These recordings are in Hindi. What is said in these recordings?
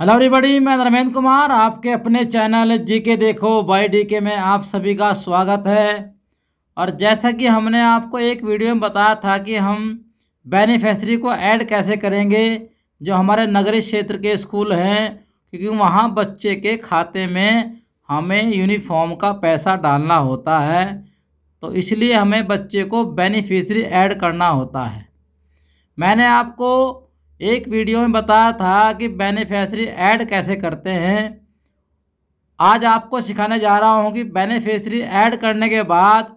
हेलो एवरीबॉडी मैं धर्मेंद्र कुमार आपके अपने चैनल जी के देखो बाई डी के में आप सभी का स्वागत है और जैसा कि हमने आपको एक वीडियो में बताया था कि हम बेनिफिशरी को ऐड कैसे करेंगे जो हमारे नगरीय क्षेत्र के स्कूल हैं क्योंकि वहाँ बच्चे के खाते में हमें यूनिफॉर्म का पैसा डालना होता है तो इसलिए हमें बच्चे को बेनिफिशरी ऐड करना होता है मैंने आपको एक वीडियो में बताया था कि बेनिफिशरी ऐड कैसे करते हैं आज आपको सिखाने जा रहा हूं कि बेनिफिशरी ऐड करने के बाद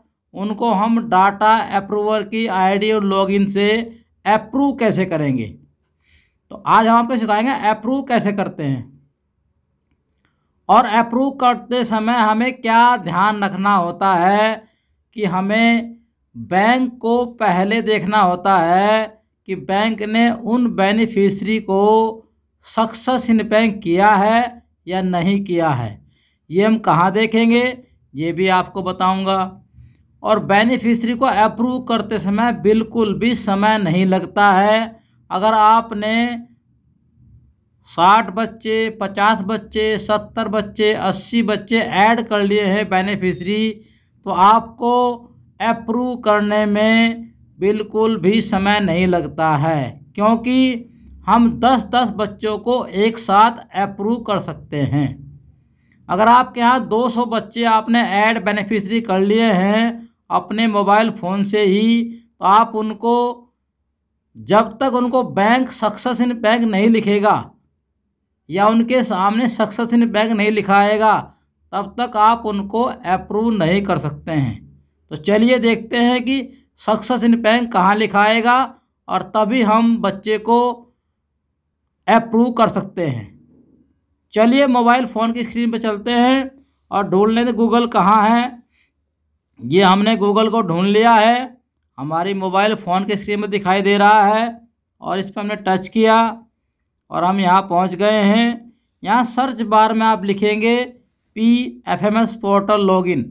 उनको हम डाटा अप्रूवर की आईडी और लॉगिन से अप्रूव कैसे करेंगे तो आज हम आपको सिखाएंगे अप्रूव कैसे करते हैं और अप्रूव करते समय हमें क्या ध्यान रखना होता है कि हमें बैंक को पहले देखना होता है कि बैंक ने उन बेनिफिशरी को सक्सेस इन बैंक किया है या नहीं किया है ये हम कहाँ देखेंगे ये भी आपको बताऊंगा और बेनिफिशरी को अप्रूव करते समय बिल्कुल भी समय नहीं लगता है अगर आपने साठ बच्चे पचास बच्चे सत्तर बच्चे अस्सी बच्चे ऐड कर लिए हैं बेनिफिशरी तो आपको अप्रूव करने में बिल्कुल भी समय नहीं लगता है क्योंकि हम 10-10 बच्चों को एक साथ अप्रूव कर सकते हैं अगर आपके यहाँ 200 बच्चे आपने ऐड बेनिफिशरी कर लिए हैं अपने मोबाइल फ़ोन से ही तो आप उनको जब तक उनको बैंक सक्सेस इन बैंक नहीं लिखेगा या उनके सामने सक्सेस इन बैंक नहीं लिखाएगा तब तक आप उनको अप्रूव नहीं कर सकते हैं तो चलिए देखते हैं कि सक्सेस इन बैंक कहाँ लिखाएगा और तभी हम बच्चे को अप्रूव कर सकते हैं चलिए मोबाइल फ़ोन की स्क्रीन पर चलते हैं और ढूंढ लेते गूगल कहाँ है ये हमने गूगल को ढूंढ लिया है हमारी मोबाइल फ़ोन के स्क्रीन में दिखाई दे रहा है और इस पर हमने टच किया और हम यहाँ पहुँच गए हैं यहाँ सर्च बार में आप लिखेंगे P F M S portal login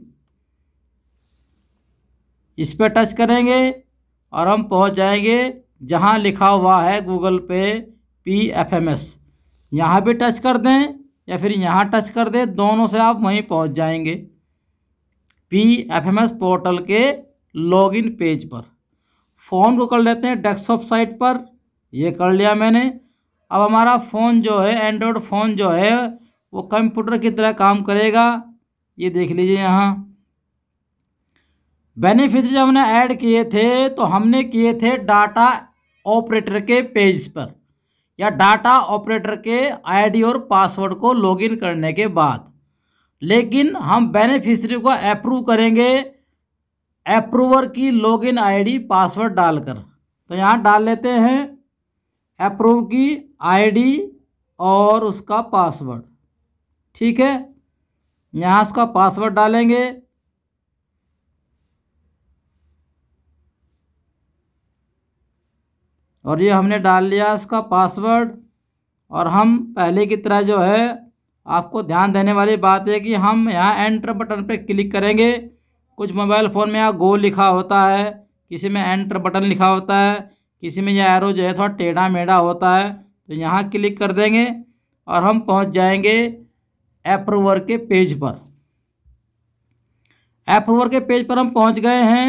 इस पर टच करेंगे और हम पहुंच जाएंगे जहां लिखा हुआ है गूगल पे पी एफ एम एस यहाँ भी टच कर दें या फिर यहाँ टच कर दें दोनों से आप वहीं पहुंच जाएंगे P F M S portal के लॉगिन पेज पर फ़ोन को कर लेते हैं डेस्कटॉप साइट पर ये कर लिया मैंने अब हमारा फ़ोन जो है एंड्रॉयड फ़ोन जो है वो कंप्यूटर की तरह काम करेगा ये देख लीजिए यहाँ बेनिफिट जब हमने ऐड किए थे तो हमने किए थे डाटा ऑपरेटर के पेज पर या डाटा ऑपरेटर के आईडी और पासवर्ड को लॉगिन करने के बाद लेकिन हम बेनिफिशरी को अप्रूव करेंगे अप्रूवर की लॉगिन आईडी पासवर्ड डालकर तो यहाँ डाल लेते हैं अप्रूव की आईडी और उसका पासवर्ड ठीक है यहाँ उसका पासवर्ड डालेंगे और ये हमने डाल लिया इसका पासवर्ड और हम पहले की तरह जो है आपको ध्यान देने वाली बात है कि हम यहाँ एंटर बटन पर क्लिक करेंगे कुछ मोबाइल फ़ोन में यहाँ गो लिखा होता है किसी में एंटर बटन लिखा होता है किसी में यह एरो जो है थोड़ा टेढ़ा मेढ़ा होता है तो यहाँ क्लिक कर देंगे और हम पहुँच जाएंगे एप्रूवर के पेज पर एप्रूवर के पेज पर हम पहुँच गए हैं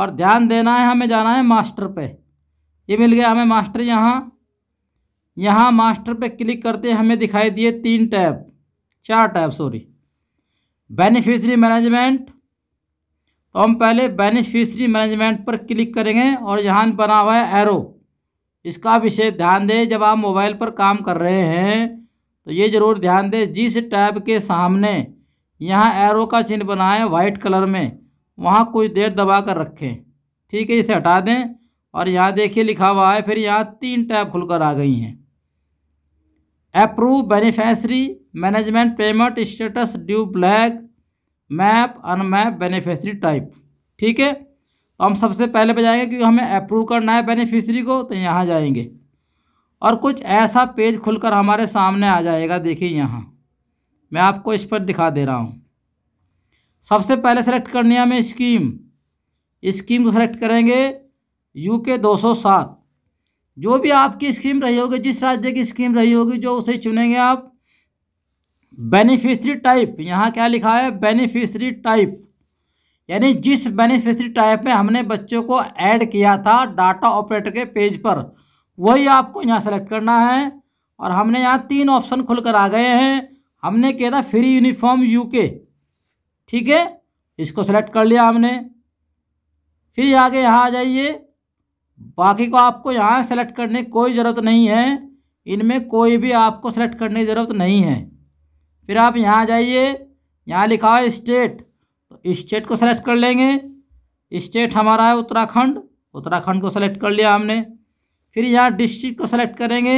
और ध्यान देना है हमें जाना है मास्टर पे ये मिल गया हमें मास्टर यहाँ यहाँ मास्टर पे क्लिक करते हमें दिखाई दिए तीन टैब चार टैब सॉरी बेनिफिशरी मैनेजमेंट तो हम पहले बेनिफिशरी मैनेजमेंट पर क्लिक करेंगे और यहाँ बना हुआ है एरो इसका विशेष ध्यान दें जब आप मोबाइल पर काम कर रहे हैं तो ये ज़रूर ध्यान दें जिस टैब के सामने यहाँ एरो का चिन्ह बनाएं वाइट कलर में वहाँ कुछ देर दबा कर रखें ठीक है इसे हटा दें और यहाँ देखिए लिखा हुआ है फिर यहाँ तीन टैब खुलकर आ गई हैं approve beneficiary management payment status due black map unmap beneficiary type ठीक है तो हम सबसे पहले पे जाएंगे क्योंकि हमें अप्रूव करना है बेनिफिशरी को तो यहाँ जाएंगे और कुछ ऐसा पेज खुलकर हमारे सामने आ जाएगा देखिए यहाँ मैं आपको इस पर दिखा दे रहा हूँ सबसे पहले सेलेक्ट करनी है हमें स्कीम स्कीम को सेलेक्ट करेंगे यूके 207 जो भी आपकी स्कीम रही होगी जिस राज्य की स्कीम रही होगी जो उसे चुनेंगे आप बेनिफिशरी टाइप यहाँ क्या लिखा है बेनिफिशरी टाइप यानी जिस बेनिफिशरी टाइप में हमने बच्चों को ऐड किया था डाटा ऑपरेटर के पेज पर वही आपको यहाँ सेलेक्ट करना है और हमने यहाँ तीन ऑप्शन खुलकर आ गए हैं हमने किया था फ्री यूनिफॉर्म यूके ठीक है इसको सेलेक्ट कर लिया हमने फिर आगे यहाँ आ जाइए बाकी को आपको यहाँ सेलेक्ट करने की कोई ज़रूरत नहीं है इनमें कोई भी आपको सेलेक्ट करने की ज़रूरत नहीं है फिर आप यहाँ जाइए यहाँ लिखा है स्टेट तो स्टेट को सेलेक्ट कर लेंगे स्टेट हमारा है उत्तराखंड उत्तराखंड को सेलेक्ट कर लिया हमने फिर यहाँ डिस्ट्रिक्ट को सेलेक्ट करेंगे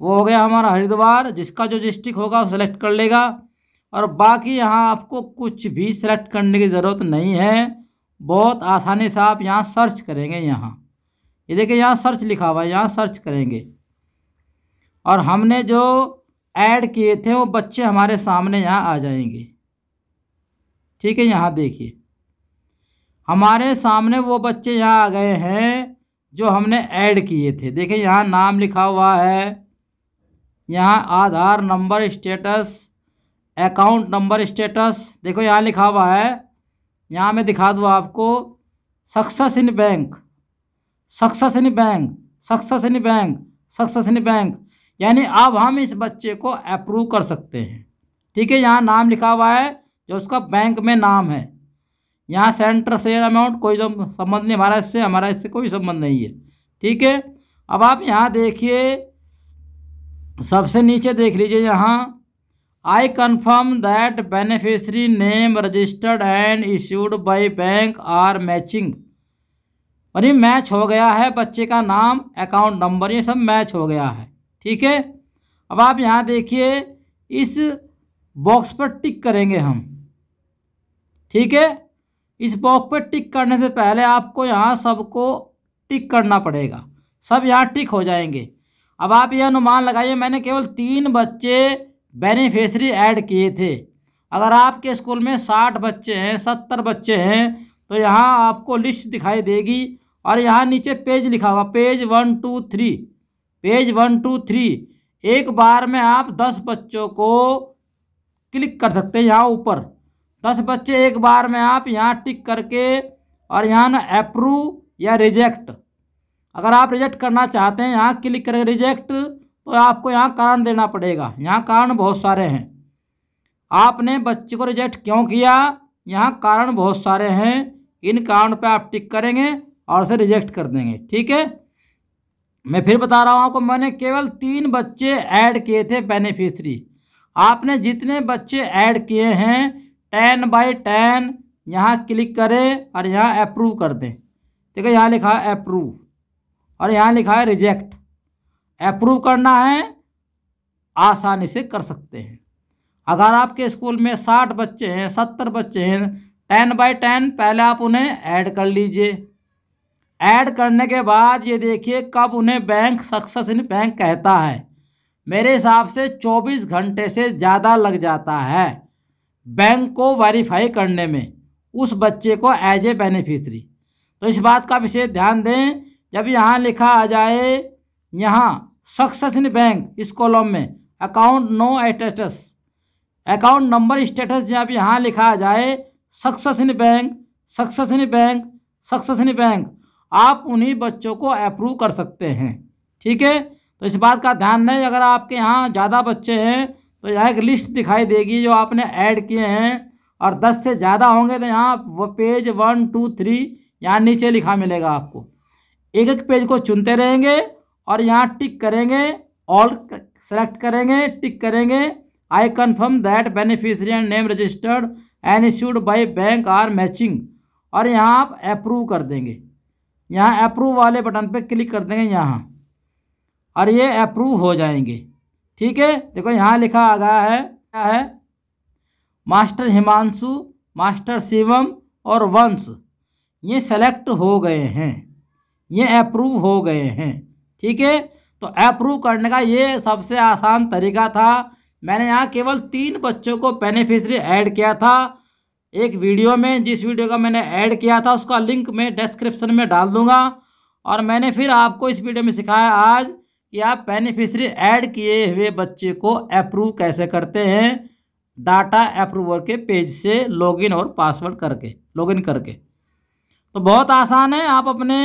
वो हो गया हमारा हरिद्वार जिसका जो डिस्ट्रिक्ट होगा वो सेलेक्ट कर लेगा और बाकी यहाँ आपको कुछ भी सेलेक्ट करने की ज़रूरत नहीं है बहुत आसानी से आप यहाँ सर्च करेंगे यहाँ ये देखिए यहाँ सर्च लिखा हुआ है यहाँ सर्च करेंगे और हमने जो ऐड किए थे वो बच्चे हमारे सामने यहाँ आ जाएंगे ठीक है यहाँ देखिए हमारे सामने वो बच्चे यहाँ आ गए हैं जो हमने ऐड किए थे देखिए यहाँ नाम लिखा हुआ है यहाँ Aadhaar number status account number status देखो यहाँ लिखा हुआ है यहाँ मैं दिखा दूँ आपको success in bank success in bank success in bank success in bank यानी अब हम इस बच्चे को अप्रूव कर सकते हैं ठीक है यहाँ नाम लिखा हुआ है जो उसका बैंक में नाम है यहाँ सेंटर शेयर अमाउंट कोई संबंध नहीं हमारा इससे हमारा इससे कोई संबंध नहीं है ठीक है अब आप यहाँ देखिए सबसे नीचे देख लीजिए यहाँ I confirm that beneficiary name registered and issued by bank are matching और ये मैच हो गया है बच्चे का नाम अकाउंट नंबर ये सब मैच हो गया है ठीक है अब आप यहाँ देखिए इस बॉक्स पर टिक करेंगे हम ठीक है इस बॉक्स पर टिक करने से पहले आपको यहाँ सबको टिक करना पड़ेगा सब यहाँ टिक हो जाएंगे अब आप यह अनुमान लगाइए मैंने केवल तीन बच्चे बेनिफिशरी ऐड किए थे अगर आपके स्कूल में साठ बच्चे हैं सत्तर बच्चे हैं तो यहाँ आपको लिस्ट दिखाई देगी और यहाँ नीचे पेज लिखा हुआ page one two three page one two three एक बार में आप दस बच्चों को क्लिक कर सकते हैं यहाँ ऊपर दस बच्चे एक बार में आप यहाँ टिक करके और यहाँ ना अप्रूव या रिजेक्ट अगर आप रिजेक्ट करना चाहते हैं यहाँ क्लिक करके रिजेक्ट तो आपको यहाँ कारण देना पड़ेगा यहाँ कारण बहुत सारे हैं आपने बच्चे को रिजेक्ट क्यों किया यहाँ कारण बहुत सारे हैं इन कारण पर आप टिक करेंगे और उसे रिजेक्ट कर देंगे ठीक है मैं फिर बता रहा हूँ आपको मैंने केवल तीन बच्चे ऐड किए थे बेनिफिशरी आपने जितने बच्चे ऐड किए हैं टेन बाई टेन यहाँ क्लिक करें और यहाँ अप्रूव कर दें ठीक है यहाँ लिखा है अप्रूव और यहाँ लिखा है रिजेक्ट अप्रूव करना है आसानी से कर सकते हैं अगर आपके स्कूल में साठ बच्चे हैं सत्तर बच्चे हैं टेन बाई टेन पहले आप उन्हें ऐड कर लीजिए ऐड करने के बाद ये देखिए कब उन्हें बैंक सक्सेस इन बैंक कहता है मेरे हिसाब से 24 घंटे से ज़्यादा लग जाता है बैंक को वेरीफाई करने में उस बच्चे को एज ए बेनिफिशरी तो इस बात का विशेष ध्यान दें जब यहाँ लिखा आ जाए यहाँ सक्सेस इन बैंक इस कॉलम में account no status account number status जब यहाँ लिखा आ जाए success in bank success in bank success in bank आप उन्हीं बच्चों को अप्रूव कर सकते हैं ठीक है तो इस बात का ध्यान नहीं अगर आपके यहाँ ज़्यादा बच्चे हैं तो यहाँ एक लिस्ट दिखाई देगी जो आपने ऐड किए हैं और दस से ज़्यादा होंगे तो यहाँ वो पेज वन टू थ्री यहाँ नीचे लिखा मिलेगा आपको एक एक पेज को चुनते रहेंगे और यहाँ टिक करेंगे ऑल सेलेक्ट करेंगे टिक करेंगे I confirm that beneficiary and name registered and issued by bank are matching और यहाँ आप अप्रूव कर देंगे यहाँ अप्रूव वाले बटन पे क्लिक कर देंगे यहाँ और ये अप्रूव हो जाएंगे ठीक है देखो यहाँ लिखा आ गया है क्या है मास्टर हिमांशु मास्टर शिवम और वंश ये सेलेक्ट हो गए हैं ये अप्रूव हो गए हैं ठीक है तो अप्रूव करने का ये सबसे आसान तरीका था मैंने यहाँ केवल तीन बच्चों को बेनिफिशरी ऐड किया था एक वीडियो में जिस वीडियो का मैंने ऐड किया था उसका लिंक मैं डिस्क्रिप्शन में डाल दूंगा और मैंने फिर आपको इस वीडियो में सिखाया आज कि आप बेनिफिशरी ऐड किए हुए बच्चे को अप्रूव कैसे करते हैं डाटा अप्रूवर के पेज से लॉगिन और पासवर्ड करके लॉगिन करके तो बहुत आसान है आप अपने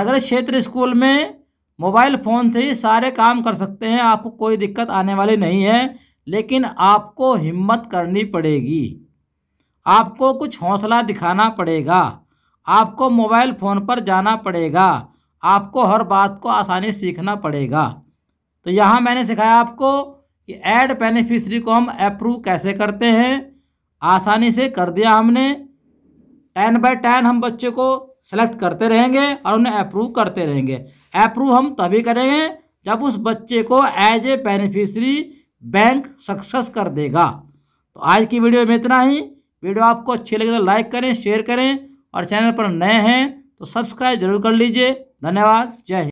नगर क्षेत्र स्कूल में मोबाइल फ़ोन से ही सारे काम कर सकते हैं आपको कोई दिक्कत आने वाली नहीं है लेकिन आपको हिम्मत करनी पड़ेगी आपको कुछ हौसला दिखाना पड़ेगा आपको मोबाइल फ़ोन पर जाना पड़ेगा आपको हर बात को आसानी सीखना पड़ेगा तो यहाँ मैंने सिखाया आपको कि ऐड बेनिफिशरी को हम अप्रूव कैसे करते हैं आसानी से कर दिया हमने टेन बाय टेन हम बच्चे को सेलेक्ट करते रहेंगे और उन्हें अप्रूव करते रहेंगे अप्रूव हम तभी करेंगे जब उस बच्चे को as a beneficiary bank success कर देगा तो आज की वीडियो में इतना ही वीडियो आपको अच्छी लगे तो लाइक करें शेयर करें और चैनल पर नए हैं तो सब्सक्राइब जरूर कर लीजिए धन्यवाद जय हिंद